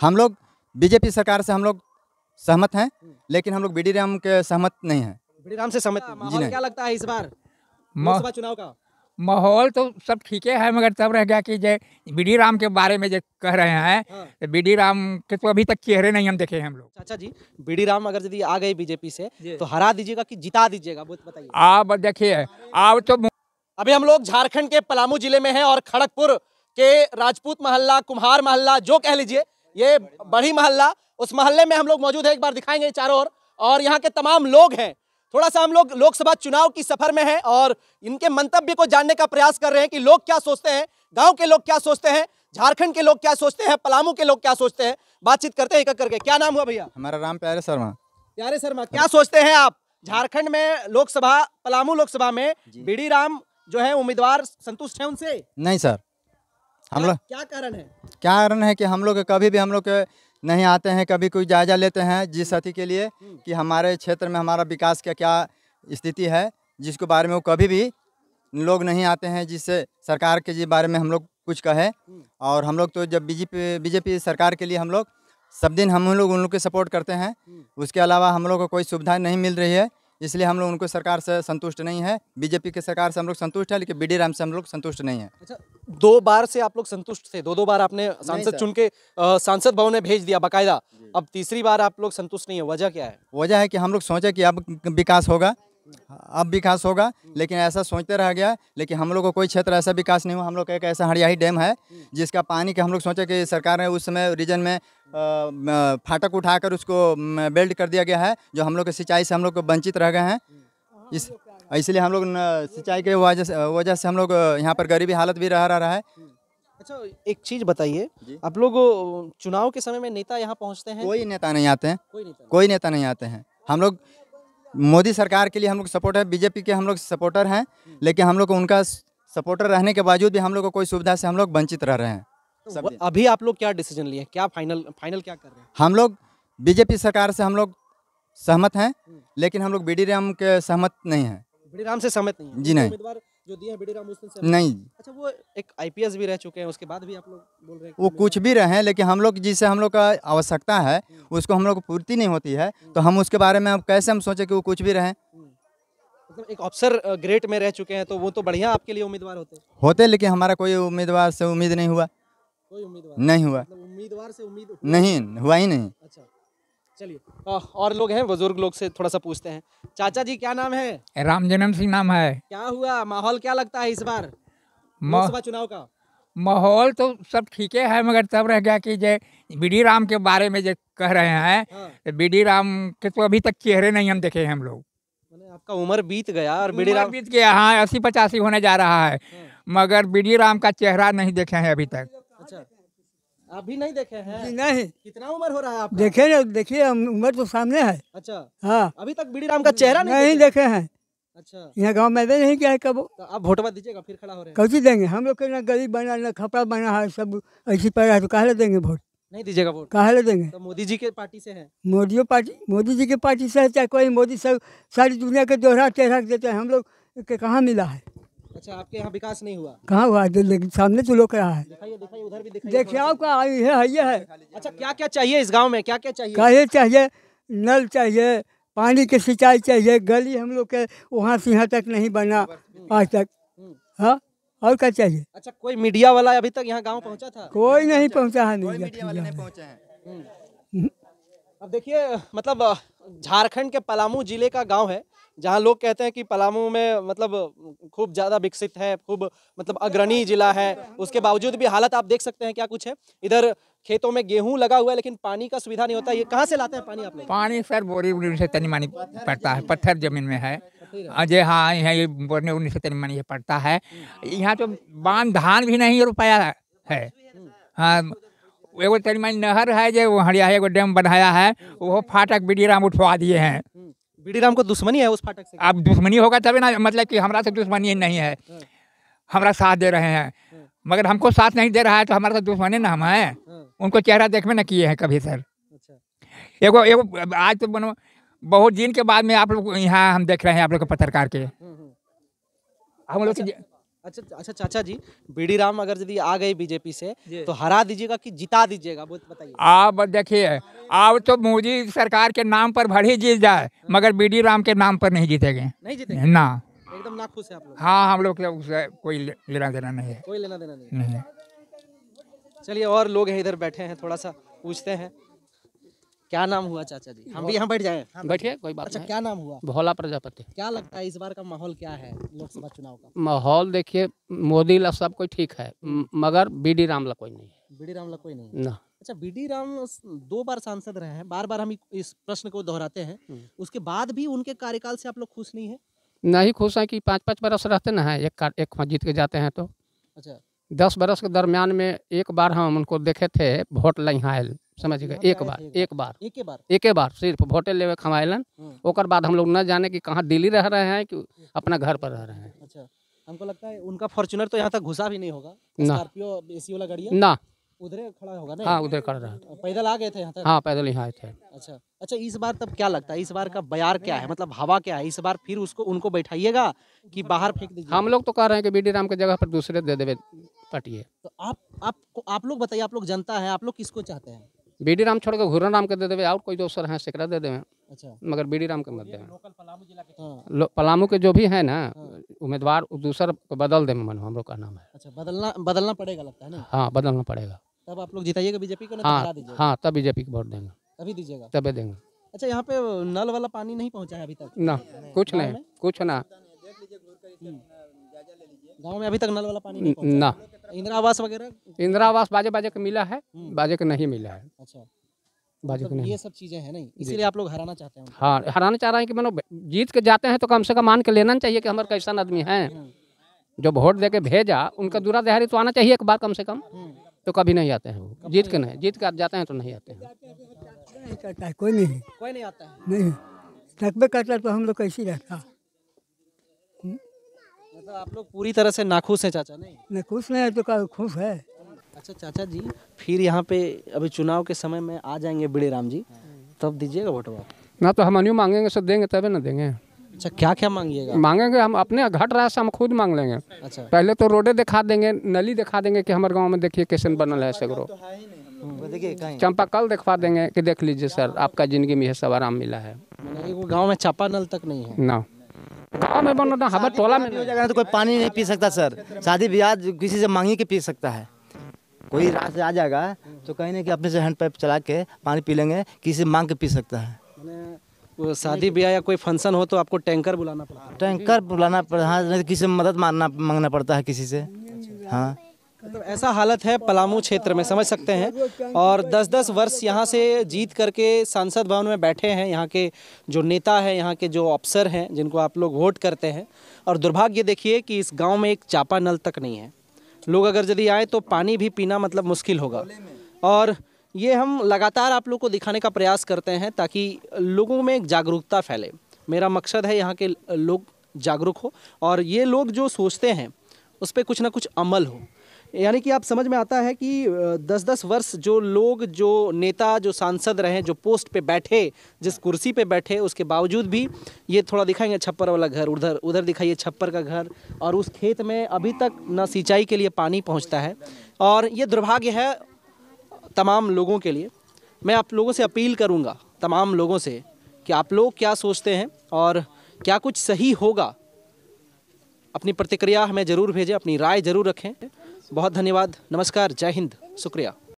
हम लोग बीजेपी सरकार से हम लोग सहमत हैं लेकिन हम लोग बी राम के सहमत नहीं है बी राम से सहमत माहौल क्या लगता है इस बार चुनाव का माहौल तो सब ठीक है मगर तब रह गया कि जय बी राम के बारे में जो कह रहे हैं हाँ। तो बी डी राम के तो अभी तक चेहरे नहीं हम देखे हैं हम लोग अच्छा जी बी डी राम अगर यदि आ गए बीजेपी से तो हरा दीजिएगा कि जिता दीजिएगा बताइए आप देखिए आप तो अभी हम लोग झारखंड के पलामू जिले में हैं और खड़गपुर के राजपूत मोहल्ला कुम्हार मोहल्ला जो कह लीजिए ये बड़ी मोहल्ला उस मोहल्ले में हम लोग मौजूद है एक बार दिखाएंगे चारों ओर और यहाँ के तमाम लोग हैं थोड़ा सा हम लोग लोकसभा चुनाव की सफर में हैं और इनके मंतव्य को जानने का प्रयास कर रहे हैं कि लोग क्या सोचते हैं गांव के लोग क्या सोचते हैं झारखंड के लोग क्या सोचते हैं पलामू के लोग क्या सोचते हैं बातचीत करते हैं एक करके क्या नाम हुआ भैया हमारा नाम प्यारे शर्मा प्यारे शर्मा क्या सोचते हैं आप झारखंड में लोकसभा पलामू लोकसभा में बीडी राम जो है उम्मीदवार संतुष्ट है उनसे नहीं सर हम मतलब लोग क्या कारण है क्या कारण है कि हम लोग कभी भी हम लोग नहीं आते हैं कभी कोई जायजा लेते हैं जिस हम्म। अति के लिए हम्म। कि हमारे क्षेत्र में हमारा विकास का क्या स्थिति है जिसके बारे में वो कभी भी लोग नहीं आते हैं जिससे सरकार के बारे में हम लोग कुछ कहे हम्म। और हम लोग तो जब बीजेपी बीजेपी सरकार के लिए हम लोग सब दिन हम लोग उन लोग के सपोर्ट करते हैं उसके अलावा हम लोग को कोई सुविधा नहीं मिल रही है इसलिए हम लोग उनको सरकार से संतुष्ट नहीं है बीजेपी की सरकार से हम लोग संतुष्ट है लेकिन बी राम से हम लोग संतुष्ट नहीं है अच्छा, दो बार से आप लोग संतुष्ट थे दो दो बार आपने सांसद चुन के सांसद भवन में भेज दिया बाकायदा अब तीसरी बार आप लोग संतुष्ट नहीं है वजह क्या है वजह है कि हम लोग सोचे कि अब विकास होगा अब विकास होगा लेकिन ऐसा सोचते रह गया लेकिन हम लोग को कोई क्षेत्र ऐसा विकास नहीं हुआ हम लोग का एक ऐसा हरियाही डैम है जिसका पानी के हम लोग सोचे कि सरकार ने उस समय रीजन में फाटक उठाकर उसको बेल्ट कर दिया गया है जो हम लोग के सिंचाई से हम लोग वंचित रह गए हैं इस इसलिए हम लोग सिंचाई के वजह से वजह से हम लोग यहाँ पर गरीबी हालत भी रह रहा है अच्छा एक चीज बताइए आप लोग चुनाव के समय में नेता यहाँ पहुँचते हैं कोई नेता नहीं आते हैं कोई नेता नहीं आते हैं हम लोग मोदी सरकार के लिए हम लोग सपोर्ट है बीजेपी के हम लोग सपोर्टर हैं लेकिन हम लोग उनका सपोर्टर रहने के बावजूद भी हम लोग को कोई सुविधा से हम लोग वंचित रह रहे हैं तो अभी आप लोग क्या डिसीजन लिए क्या फाइनल फाइनल क्या कर रहे हैं हम लोग बीजेपी सरकार से हम लोग सहमत हैं लेकिन हम लोग बी डी राम के सहमत नहीं हैं बी डी राम से सहमत नहीं जी नहीं जो दिया बीडी राम से नहीं अच्छा वो एक आईपीएस भी रह चुके हैं उसके बाद भी आप लोग बोल रहे हैं वो कुछ भी रहे हैं लेकिन हम लोग जिसे हम लोग का आवश्यकता है हम्म। उसको हम लोग को पूर्ति नहीं होती है हम्म। तो हम उसके बारे में अब कैसे हम सोचे कि वो कुछ भी रहे हम्म। मतलब एक अफसर ग्रेट में रह चुके हैं तो वो तो बढ़िया आपके लिए उम्मीदवार होते होते लेकिन हमारा कोई उम्मीदवार से उम्मीद नहीं हुआ कोई उम्मीदवार नहीं हुआ मतलब उम्मीदवार से उम्मीद नहीं हुआ ही नहीं अच्छा चलिए और लोग हैं बुजुर्ग लोग से थोड़ा सा पूछते हैं चाचा जी क्या नाम है राम जन्म सिंह नाम है क्या हुआ माहौल क्या लगता है इस बार लोकसभा चुनाव का माहौल तो सब ठीक है मगर तब रह गया कि जय बी राम के बारे में जो कह रहे हैं हाँ। तो बी डी राम के तो अभी तक चेहरे नहीं हम देखे हैं हम लोग आपका उम्र बीत गया और बी राम बीत गया हाँ अस्सी पचासी होने जा रहा है हाँ। मगर बी राम का चेहरा नहीं देखे हैं अभी तक आप भी नहीं देखे हैं नहीं कितना उम्र हो रहा है आप देखे देखिए उम्र तो सामने है अच्छा हाँ अभी तक बीड़ी राम का चेहरा नहीं, नहीं देखे हैं अच्छा यहाँ गाँव में नहीं क्या है कब तो आप वोटवा दीजिएगा फिर खड़ा हो रहे कैसे देंगे हम लोग के ना गरीब बना ना खपड़ा बना है सब ऐसी पड़ा है तो कहा देंगे वोट नहीं दीजिएगा वोट कहा देंगे तो मोदी जी के पार्टी से है मोदी पार्टी मोदी जी के पार्टी से है चाहे कोई मोदी सब सारी दुनिया के दोहरा चेहरा देते हैं हम लोग के कहाँ मिला है अच्छा आपके यहाँ विकास नहीं हुआ कहाँ हुआ सामने तो लोग है देखिए आपका ये है अच्छा क्या क्या चाहिए इस गाँव में क्या क्या चाहिए कहे चाहिए नल चाहिए पानी की सिंचाई चाहिए गली हम लोग के वहाँ से यहाँ तक नहीं बना आज तक हम्म। हाँ और क्या चाहिए अच्छा कोई मीडिया वाला अभी तक यहाँ गांव पहुँचा था कोई नहीं पहुँचा है नहीं पहुँचा है तो हम्म। अब देखिए मतलब झारखंड के पलामू जिले का गांव है जहां लोग कहते हैं कि पलामू में मतलब खूब ज़्यादा विकसित है खूब मतलब अग्रणी जिला है उसके बावजूद भी हालत आप देख सकते हैं क्या कुछ है इधर खेतों में गेहूं लगा हुआ है लेकिन पानी का सुविधा नहीं होता ये कहाँ से लाते हैं पानी आप लोग पानी सर बोरी उड़ी से तनी मानी पड़ता है पत्थर जमीन में है अजय हाँ यहाँ ये बोरने उड़ी से तनी मानी पड़ता है यहाँ तो बांध धान भी नहीं रुपया है हाँ एगो तरी मानी नहर है जो हरिया एगो डैम बनाया है वो फाटक बी राम उठवा दिए हैं हम्म, हम्म। बी राम को दुश्मनी है उस फाटक से अब दुश्मनी होगा तभी ना मतलब कि हमारा से दुश्मनी नहीं है हाँ। हमारा साथ दे रहे हैं हाँ। मगर हमको साथ नहीं दे रहा है तो हमारा साथ दुश्मनी ना हम हैं हाँ। उनको चेहरा देखने ना किए हैं कभी सर अच्छा। एगो एगो आज तो बनो बहुत दिन के बाद में आप लोग यहाँ हम देख रहे हैं आप लोग के पत्रकार के हम लोग अच्छा। अच्छा अच्छा चाचा जी बी राम अगर यदि आ गए बीजेपी से तो हरा दीजिएगा कि जिता दीजिएगा बहुत बताइए आप देखिए आप तो मोदी सरकार के नाम पर भरी जीत जाए मगर बी राम के नाम पर नहीं जीतेंगे नहीं जीतेंगे ना एकदम ना खुश है आप लोग हाँ हम लोग कोई लेना देना नहीं है कोई लेना देना नहीं, नहीं। चलिए और लोग हैं इधर बैठे हैं थोड़ा सा पूछते हैं क्या नाम हुआ चाचा जी हम भी यहाँ बैठ जाए हाँ, बैठिए कोई बात अच्छा क्या नाम हुआ भोला प्रजापति क्या लगता है इस बार का माहौल क्या है लोकसभा चुनाव का माहौल देखिए मोदी ला सब कोई ठीक है हम्म। मगर बी डी राम ला कोई नहीं बी डी राम ला कोई नहीं ना अच्छा बी डी राम दो बार सांसद रहे हैं बार बार हम इस प्रश्न को दोहराते हैं हम्म। उसके बाद भी उनके कार्यकाल से आप लोग खुश नहीं है नहीं खुश है कि पाँच पाँच बरस रहते ना है एक एक जीत के जाते हैं तो अच्छा दस बरस के दरमियान में एक बार हम उनको देखे थे वोट हाँ समझ गए एक बार एक बार एक बार बार सिर्फ होटल लेवे खमाइलन हम्म। ओकर बाद हम लोग न जाने कि कहाँ दिल्ली रह रहे हैं कि अपना घर पर रह रहे हैं अच्छा हमको लगता है उनका फॉर्चुनर तो यहाँ तक घुसा भी नहीं होगा ना एसी वाला गाड़ी ना उधर खड़ा होगा ना हाँ उधर खड़ा रहा पैदल आ गए थे यहाँ तक हाँ पैदल यहाँ आए थे अच्छा अच्छा इस बार तब क्या लगता है इस बार का बयार क्या है मतलब हवा क्या है इस बार फिर उसको उनको बैठाइएगा कि बाहर फेंक दीजिए हम लोग तो कह रहे हैं कि बी राम के जगह पर दूसरे दे देवे पटिए तो आप आप आप लोग बताइए आप लोग जनता है आप लोग किसको चाहते हैं बी डी राम छोड़ के घूरन राम के दे देवे और कोई दोसर हैं सेकरा दे देवे अच्छा मगर बी डी राम के मत देवे हाँ। पलामू के जो भी है ना हाँ। उम्मीदवार दूसर को बदल देवे मन हम लोग का नाम है अच्छा बदलना बदलना पड़ेगा लगता है ना हाँ बदलना पड़ेगा तब आप लोग जिताइएगा बीजेपी को तो हाँ हाँ तब बीजेपी को वोट देंगे तभी दीजिएगा तभी देंगे अच्छा यहाँ पे नल वाला पानी नहीं पहुँचा है अभी तक ना कुछ नहीं कुछ ना हम्म। गाँव में अभी तक नल वाला पानी नहीं ना इंदिरा आवास वगैरह इंदिरा आवास बाजे बाजे का मिला है हम्म। बाजे का नहीं मिला है अच्छा बाजे का मतलब नहीं ये सब चीजें हैं नहीं इसीलिए आप लोग हराना चाहते हैं हाँ हराना चाह रहे हैं कि मानो जीत के जाते हैं तो कम से कम मान के लेना चाहिए कि हमारे कैसा आदमी है हम्म। जो वोट दे के भेजा उनका हम्म। दूरा दहारी तो आना चाहिए एक बार कम से कम तो कभी नहीं आते हैं वो जीत के नहीं जीत के आप जाते हैं तो नहीं आते हैं कोई नहीं कोई नहीं आता नहीं करता तो हम लोग कैसे रहता मतलब आप लोग पूरी तरह से नाखुश हैं चाचा नहीं नहीं खुश नहीं तो खुश है अच्छा चाचा जी फिर यहाँ पे अभी चुनाव के समय में आ जाएंगे बीड़े राम जी तब दीजिएगा वोटवा ना तो हम अन्य मांगेंगे सब देंगे तबे ना देंगे अच्छा क्या क्या मांगिएगा मांगेंगे हम अपने घट रहा से हम खुद मांग लेंगे अच्छा पहले तो रोडे दिखा देंगे नली दिखा देंगे कि हमारे गांव में देखिए कैसे बनल है सगरो चंपा कल दिखवा देंगे कि देख लीजिए सर आपका जिंदगी में यह सब आराम मिला है मतलब गाँव में चापा नल तक नहीं है ना टोला में बन रहा हमारे टोला में जगह तो कोई पानी नहीं पी सकता सर शादी ब्याह किसी से मांगी के पी सकता है कोई रात से आ जाएगा तो कहीं ना कि अपने से हैंड पाइप चला के पानी पी लेंगे किसी से मांग के पी सकता है वो शादी ब्याह या कोई फंक्शन हो तो आपको टैंकर बुलाना पड़ता है टैंकर बुलाना पड़ता हाँ तो किसी से मदद मांगना मांगना पड़ता है किसी से हाँ मतलब ऐसा हालत है पलामू क्षेत्र में समझ सकते हैं और 10-10 वर्ष यहाँ से जीत करके सांसद भवन में बैठे हैं यहाँ के जो नेता हैं यहाँ के जो अफसर हैं जिनको आप लोग वोट करते हैं और दुर्भाग्य देखिए कि इस गांव में एक चापा नल तक नहीं है लोग अगर यदि आए तो पानी भी पीना मतलब मुश्किल होगा और ये हम लगातार आप लोग को दिखाने का प्रयास करते हैं ताकि लोगों में एक जागरूकता फैले मेरा मकसद है यहाँ के लोग जागरूक हो और ये लोग जो सोचते हैं उस पर कुछ ना कुछ अमल हो यानी कि आप समझ में आता है कि दस दस वर्ष जो लोग जो नेता जो सांसद रहे जो पोस्ट पे बैठे जिस कुर्सी पे बैठे उसके बावजूद भी ये थोड़ा दिखाएंगे छप्पर वाला घर उधर उधर दिखाइए छप्पर का घर और उस खेत में अभी तक न सिंचाई के लिए पानी पहुँचता है और ये दुर्भाग्य है तमाम लोगों के लिए मैं आप लोगों से अपील करूँगा तमाम लोगों से कि आप लोग क्या सोचते हैं और क्या कुछ सही होगा अपनी प्रतिक्रिया हमें ज़रूर भेजें अपनी राय ज़रूर रखें बहुत धन्यवाद नमस्कार जय हिंद शुक्रिया